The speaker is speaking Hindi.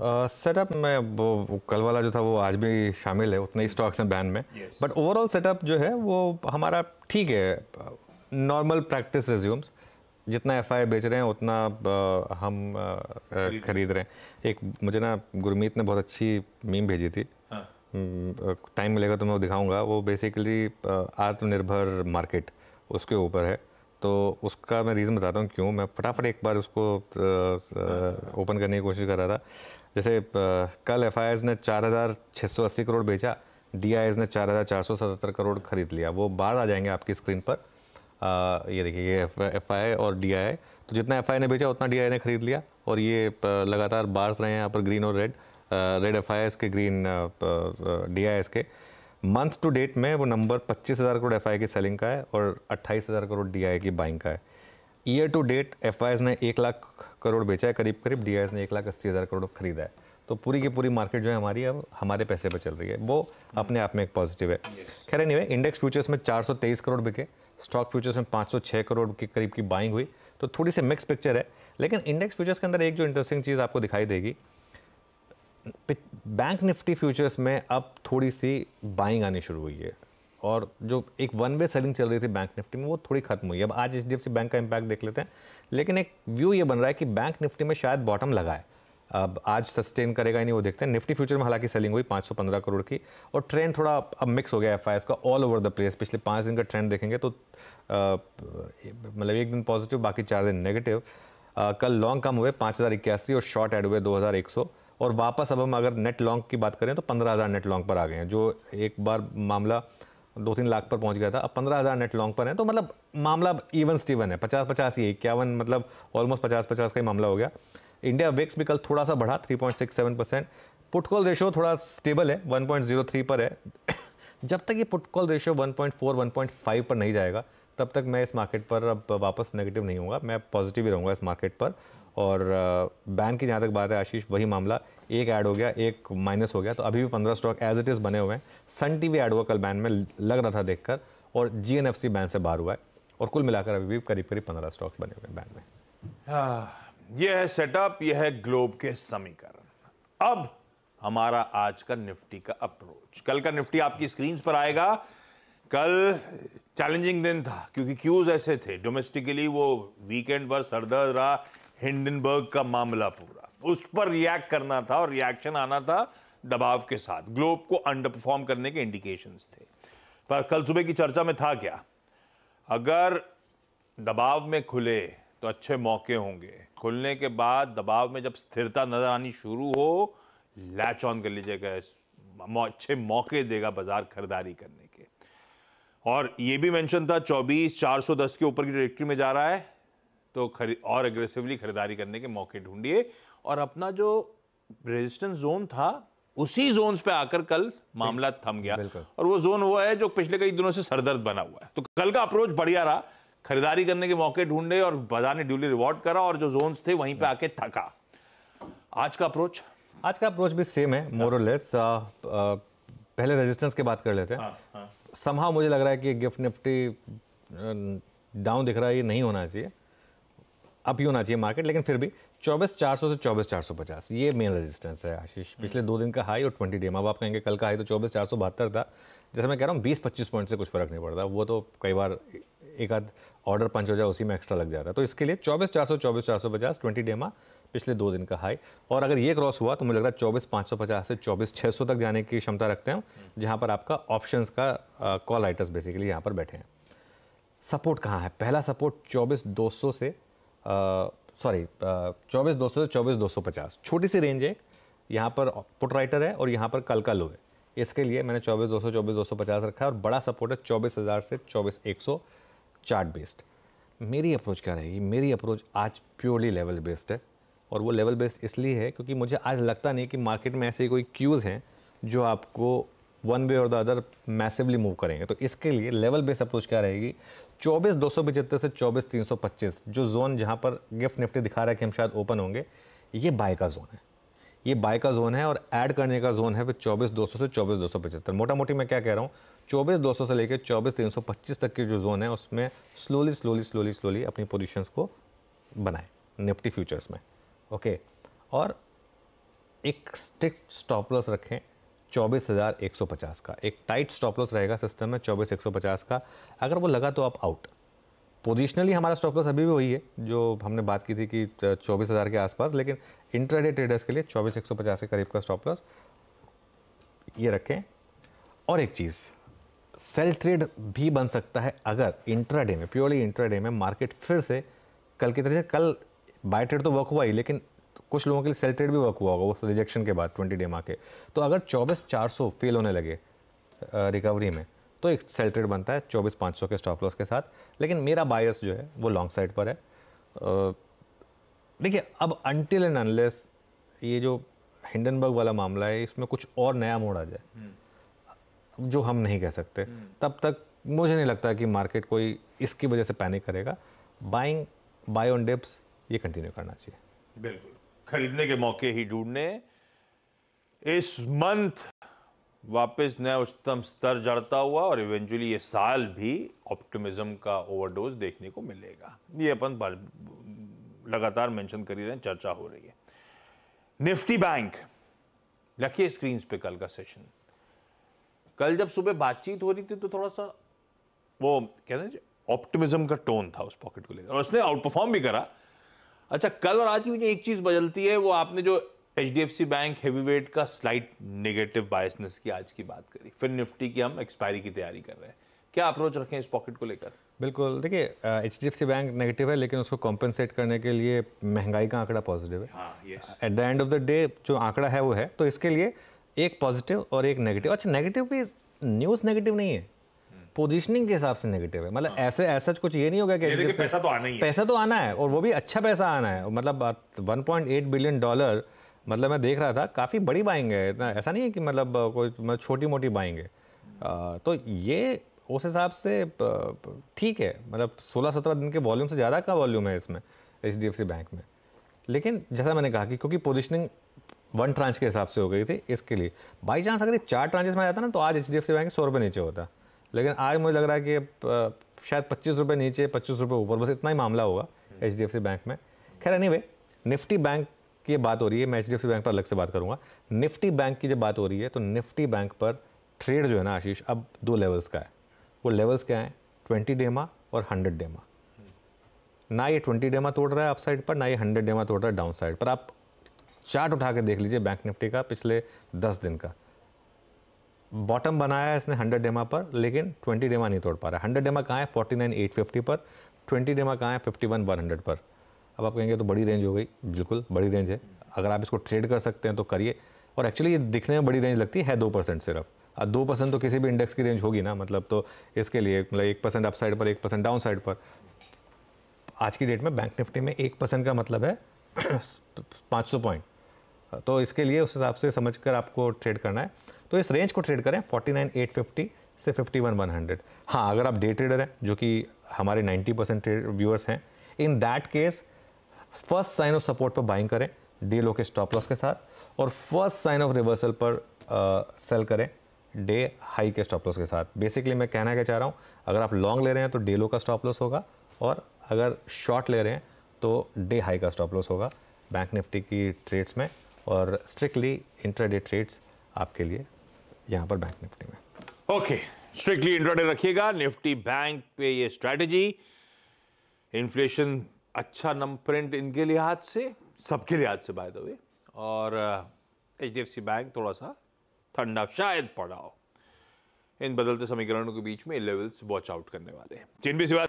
सेटअप में कल वाला जो था वो आज भी शामिल है उतने ही स्टॉक्स हैं बैन में बट ओवरऑल सेटअप जो है वो हमारा ठीक है नॉर्मल प्रैक्टिस रिज्यूम्स जितना एफ बेच रहे हैं उतना आ, हम आ, खरीद, रहे हैं एक मुझे ना गुरमीत ने बहुत अच्छी मीम भेजी थी टाइम हाँ। हम्म, मिलेगा तो मैं वो दिखाऊंगा वो बेसिकली आत्मनिर्भर मार्केट उसके ऊपर है तो उसका मैं रीज़न बताता हूँ क्यों मैं फटाफट एक बार उसको ओपन करने की कोशिश कर रहा था जैसे कल एफ ने 4,680 करोड़ बेचा डी ने 4,477 करोड़ खरीद लिया वो बाहर आ जाएंगे आपकी स्क्रीन पर आ, ये देखिए ये एफ और डी तो जितना एफ ने बेचा उतना डी ने खरीद लिया और ये लगातार बार्स रहे हैं यहाँ पर ग्रीन और रेड रेड एफ के ग्रीन डी के मंथ टू डेट में वो नंबर पच्चीस हज़ार करोड़ एफ की सेलिंग का है और अट्ठाईस हज़ार करोड़ डी की बाइंग का है ईयर टू डेट एफ ने एक लाख करोड़ बेचा है करीब करीब डी ने एक लाख अस्सी हज़ार करोड़ खरीदा है तो पूरी की पूरी मार्केट जो है हमारी अब हमारे पैसे पर चल रही है वो अपने आप में एक पॉजिटिव है खैर नहीं इंडेक्स फ्यूचर्स में चार करोड़ बिके स्टॉक फ्यूचर्स में 506 करोड़ के करीब की बाइंग हुई तो थोड़ी सी मिक्स पिक्चर है लेकिन इंडेक्स फ्यूचर्स के अंदर एक जो इंटरेस्टिंग चीज़ आपको दिखाई देगी बैंक निफ्टी फ्यूचर्स में अब थोड़ी सी बाइंग आनी शुरू हुई है और जो एक वन वे सेलिंग चल रही थी बैंक निफ्टी में वो थोड़ी खत्म हुई अब आज H D F C bank का इम्पैक्ट देख लेते हैं लेकिन एक व्यू ये बन रहा है कि बैंक निफ्टी में शायद बॉटम लगा है अब आज सस्टेन करेगा ही नहीं वो देखते हैं निफ्टी फ्यूचर में हालांकि सेलिंग हुई 515 करोड़ की और ट्रेंड थोड़ा अब मिक्स हो गया एफ का ऑल ओवर द प्लेस पिछले पाँच दिन का ट्रेंड देखेंगे तो मतलब एक दिन पॉजिटिव बाकी चार दिन नेगेटिव कल लॉन्ग कम हुए पाँच और शॉर्ट एड हुए दो और वापस अब हम अगर नेट लॉन्ग की बात करें तो पंद्रह हज़ार नेट लॉन्ग पर आ गए हैं जो एक बार मामला दो तीन लाख पर पहुंच गया था अब पंद्रह हज़ार नेट लॉन्ग पर है तो मतलब मामला इवन स्टीवन है पचास पचास ही इक्यावन मतलब ऑलमोस्ट पचास पचास का ही मामला हो गया इंडिया वेक्स भी कल थोड़ा सा बढ़ा three point six seven percent put call ratio थोड़ा स्टेबल है वन पॉइंट जीरो थ्री पर है जब तक ये put call ratio one point four one point five पर नहीं जाएगा तब तक मैं इस मार्केट पर अब वापस नेगेटिव नहीं हूँ मैं पॉजिटिव ही रहूँगा इस मार्केट पर और बैन uh, की जहाँ तक बात है आशीष वही मामला एक ऐड हो गया एक माइनस हो गया तो अभी भी पंद्रह स्टॉक एज इट इज़ बने हुए हैं सन टी भी ऐड हुआ कल बैन में लग रहा था देखकर और G N F C ban से बाहर हुआ है और कुल मिलाकर अभी भी करीब करीब पंद्रह स्टॉक्स बने हुए हैं बैन में हाँ, यह है सेटअप यह है ग्लोब के समीकरण अब हमारा आज का निफ्टी का अप्रोच कल का निफ्टी आपकी स्क्रीन पर आएगा कल चैलेंजिंग दिन था क्योंकि क्यूज ऐसे थे डोमेस्टिकली वो वीकेंड पर सरदर्द रहा हिंडनबर्ग का मामला पूरा उस पर रिएक्ट करना था और रिएक्शन आना था दबाव के साथ ग्लोब को अंडर परफॉर्म करने के इंडिकेशंस थे पर कल सुबह की चर्चा में था क्या अगर दबाव में खुले तो अच्छे मौके होंगे खुलने के बाद दबाव में जब स्थिरता नजर आनी शुरू हो लैच ऑन कर लीजिएगा अच्छे मौके देगा बाजार खरीदारी करने और ये भी मेंशन था 24 410 के ऊपर की डायरेक्टरी में जा रहा है तो खरी और एग्रेसिवली खरीदारी करने के मौके ढूंढिए और अपना जो रेजिस्टेंस जोन था उसी जोन पे आकर कल मामला थम गया और वो जोन वो है जो पिछले कई दिनों से सरदर्द बना हुआ है तो कल का अप्रोच बढ़िया रहा खरीदारी करने के मौके ढूंढे और बाजार ने ड्यूली रिवॉर्ड करा और जो जोन थे वहीं पे हम्म। आके थका आज का अप्रोच आज का अप्रोच भी सेम है मोरलेस पहले रेजिस्टेंस की बात कर लेते हैं हाँ, हाँ। समहा मुझे लग रहा है कि गिफ्ट निफ्टी डाउन दिख रहा है ये नहीं होना चाहिए अप ही होना चाहिए मार्केट लेकिन फिर भी चौबीस चार सौ से चौबीस चार सौ पचास ये मेन रेजिस्टेंस है आशीष हम्म। पिछले दो दिन का हाई और ट्वेंटी डे अब आप कहेंगे कल का हाई तो चौबीस चार सौ बहत्तर था जैसे मैं कह रहा हूँ बीस पच्चीस पॉइंट से कुछ फर्क नहीं पड़ता वो तो कई बार एक आध ऑर्डर पंच हो जाए उसी में एक्स्ट्रा लग जाता है तो इसके लिए चौबीस चार सौ चौबीस चार सौ पचास ट्वेंटी डेमा पिछले दो दिन का हाई और अगर ये क्रॉस हुआ तो मुझे लग रहा है चौबीस पाँच सौ पचास से चौबीस छः सौ तक जाने की क्षमता रखते हैं जहाँ पर आपका ऑप्शन का कॉल राइटर्स बेसिकली यहाँ पर बैठे हैं सपोर्ट कहाँ है पहला सपोर्ट चौबीस दो सौ से सॉरी चौबीस दो सौ से चौबीस दो सौ पचास छोटी सी रेंज है यहाँ पर पुट राइटर है और यहाँ पर कल का लो है इसके लिए मैंने चौबीस दो सौ चौबीस दो सौ पचास रखा है और बड़ा सपोर्ट है चौबीस हज़ार से चौबीस एक सौ चार्ट बेस्ड मेरी अप्रोच क्या रहेगी मेरी अप्रोच आज प्योरली लेवल बेस्ड है और वो लेवल बेस्ड इसलिए है क्योंकि मुझे आज लगता नहीं कि मार्केट में ऐसे कोई क्यूज़ हैं जो आपको वन वे और द अदर मैसिवली मूव करेंगे तो इसके लिए लेवल बेस्ड अप्रोच क्या रहेगी चौबीस दो सौ पचहत्तर से चौबीस तीन सौ पच्चीस जो जोन जहाँ पर गिफ्ट निफ्टी दिखा रहा है कि हम शायद ओपन होंगे ये बाय का जोन है ये बाय का जोन है और ऐड करने का जोन है फिर चौबीस दो सौ से चौबीस दो सौ पचहत्तर मोटा मोटी मैं क्या कह रहा हूँ चौबीस दो सौ से लेकर चौबीस तीन सौ पच्चीस तक के जो जोन है उसमें स्लोली स्लोली स्लोली स्लोली अपनी पोजिशन को बनाए निफ्टी फ्यूचर्स में ओके और एक स्ट्रिक्ट स्टॉप लॉस रखें चौबीस हज़ार एक सौ पचास का एक टाइट स्टॉप लॉस रहेगा सिस्टम में चौबीस एक सौ पचास का अगर वो लगा तो आप आउट पोजिशनली हमारा स्टॉप लॉस अभी भी वही है जो हमने बात की थी कि चौबीस हज़ार के आसपास लेकिन इंटरडे ट्रेडर्स के लिए चौबीस एक सौ पचास के करीब का स्टॉप लॉस ये रखें और एक चीज़ सेल ट्रेड भी बन सकता है अगर इंट्राडे में प्योरली इंट्राडे में मार्केट फिर से कल की तरह से कल बाय ट्रेड तो वर्क हुआ ही लेकिन कुछ लोगों के लिए सेल ट्रेड भी वर्क हुआ होगा वो रिजेक्शन के बाद ट्वेंटी डे मार्के तो अगर चौबीस चार सौ फेल होने लगे रिकवरी में तो एक सेल ट्रेड बनता है चौबीस पाँच सौ के स्टॉप लॉस के साथ लेकिन मेरा बायस जो है वो लॉन्ग साइड पर है देखिए अब अनटिल एंड अनलेस ये जो हिंडनबर्ग वाला मामला है इसमें कुछ और नया मोड़ आ जाए हम्म। जो हम नहीं कह सकते हम्म। तब तक मुझे नहीं लगता कि मार्केट कोई इसकी वजह से पैनिक करेगा बाइंग बाय ऑन डिप्स ये कंटिन्यू करना चाहिए बिल्कुल खरीदने के मौके ही ढूंढने इस मंथ वापस नया उच्चतम स्तर जड़ता हुआ और इवेंचुअली ये साल भी ऑप्टिमिज्म का ओवरडोज देखने को मिलेगा ये अपन लगातार मेंशन कर ही रहे हैं चर्चा हो रही है निफ्टी बैंक रखिए स्क्रीन पे कल का सेशन कल जब सुबह बातचीत हो रही थी तो थोड़ा सा वो कहते हैं ऑप्टिमिज्म का टोन था उस पॉकेट को लेकर और उसने आउट परफॉर्म भी करा अच्छा कल और आज की बीच एक चीज बदलती है वो आपने जो H D F C bank heavy weight का स्लाइट नेगेटिव बायसनेस की आज की बात करी फिर निफ्टी की हम एक्सपायरी की तैयारी कर रहे हैं क्या अप्रोच रखें इस पॉकेट को लेकर बिल्कुल देखिए H D F C bank negative है लेकिन उसको कॉम्पनसेट करने के लिए महंगाई का आंकड़ा पॉजिटिव है at the end of the day जो आंकड़ा है वो है तो इसके लिए एक पॉजिटिव और एक नेगेटिव अच्छा नेगेटिव भी न्यूज़ नेगेटिव नहीं है पोजीशनिंग के हिसाब से नेगेटिव है मतलब हाँ। ऐसे ऐसा कुछ ये नहीं होगा कि पैसा तो आना ही है पैसा तो आना है और वो भी अच्छा पैसा आना है मतलब 1.8 बिलियन डॉलर मतलब मैं देख रहा था काफ़ी बड़ी बाइंग है इतना ऐसा नहीं है कि मतलब कोई मतलब छोटी मोटी बाइंग है तो ये उस हिसाब से ठीक है मतलब सोलह सत्रह दिन के वॉल्यूम से ज़्यादा का वॉल्यूम है इसमें एच बैंक में लेकिन जैसा मैंने कहा कि क्योंकि पोजिशनिंग वन ट्रांच के हिसाब से हो गई थी इसके लिए बाई चांस अगर ये चार ट्रांचेस में आ जाता ना तो आज एच बैंक सौ रुपये नीचे होता लेकिन आज मुझे लग रहा है कि शायद पच्चीस रुपये नीचे पच्चीस रुपये ऊपर बस इतना ही मामला होगा एच बैंक में खैर एनी वे निफ्टी बैंक की बात हो रही है मैं एच बैंक पर अलग से बात करूँगा निफ्टी बैंक की जब बात हो रही है तो निफ्टी बैंक पर ट्रेड जो है ना आशीष अब दो लेवल्स का है वो लेवल्स क्या हैं ट्वेंटी डेमा और हंड्रेड डेमा ना ये ट्वेंटी डेमा तोड़ रहा है अप साइड पर ना ये हंड्रेड डेमा तोड़ रहा है डाउन साइड पर आप चार्ट उठा के देख लीजिए बैंक निफ्टी का पिछले दस दिन का बॉटम बनाया है इसने 100 डेमा पर लेकिन 20 डेमा नहीं तोड़ पा रहा है 100 डेमा कहाँ है 49,850 पर 20 डेमा कहाँ है 51,100 पर अब आप कहेंगे तो बड़ी रेंज हो गई बिल्कुल बड़ी रेंज है अगर आप इसको ट्रेड कर सकते हैं तो करिए और एक्चुअली ये दिखने में बड़ी रेंज लगती है दो परसेंट सिर्फ और दो परसेंट तो किसी भी इंडेक्स की रेंज होगी ना मतलब तो इसके लिए मतलब एक परसेंट अप साइड पर एक परसेंट डाउन साइड पर आज की डेट में बैंक निफ्टी में एक परसेंट का मतलब है पाँच सौ पॉइंट तो इसके लिए उस हिसाब से समझ कर आपको ट्रेड करना है तो इस रेंज को ट्रेड करें 49,850 से 51,100 हाँ अगर आप डे ट्रेडर हैं जो कि हमारे 90 परसेंट व्यूअर्स हैं in that case first sign of support पर बाइंग करें डे लो के स्टॉप लॉस के साथ और फर्स्ट साइन ऑफ रिवर्सल पर सेल करें डे हाई के स्टॉप लॉस के साथ बेसिकली मैं कहना क्या चाह रहा हूँ अगर आप लॉन्ग ले रहे हैं तो डे लो का स्टॉप लॉस होगा और अगर शॉर्ट ले रहे हैं तो डे हाई का स्टॉप लॉस होगा बैंक निफ्टी की ट्रेड्स में और स्ट्रिक्टली इंट्राडे ट्रेड्स आपके लिए यहाँ पर बैंक निफ्टी में ओके स्ट्रिक्टली इंट्राडे रखिएगा निफ्टी बैंक पे ये स्ट्रेटजी इन्फ्लेशन अच्छा नम प्रिंट इनके लिहाज से सबके लिहाज से बाय द वे और H D F C bank थोड़ा सा ठंडा शायद पड़ा हो इन बदलते समीकरणों के बीच में लेवल्स वॉच आउट करने वाले हैं जिन भी सिवा